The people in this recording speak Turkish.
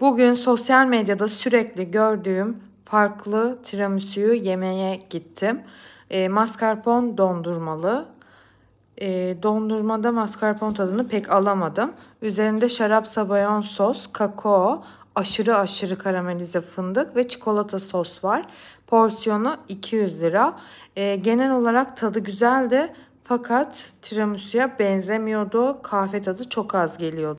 Bugün sosyal medyada sürekli gördüğüm farklı tiramisu'yu yemeye gittim. E, mascarpone dondurmalı. E, dondurmada mascarpone tadını pek alamadım. Üzerinde şarap sabayon sos, kakao, aşırı aşırı karamelize fındık ve çikolata sos var. Porsiyonu 200 lira. E, genel olarak tadı güzeldi fakat tiramisu'ya benzemiyordu. Kahve tadı çok az geliyordu.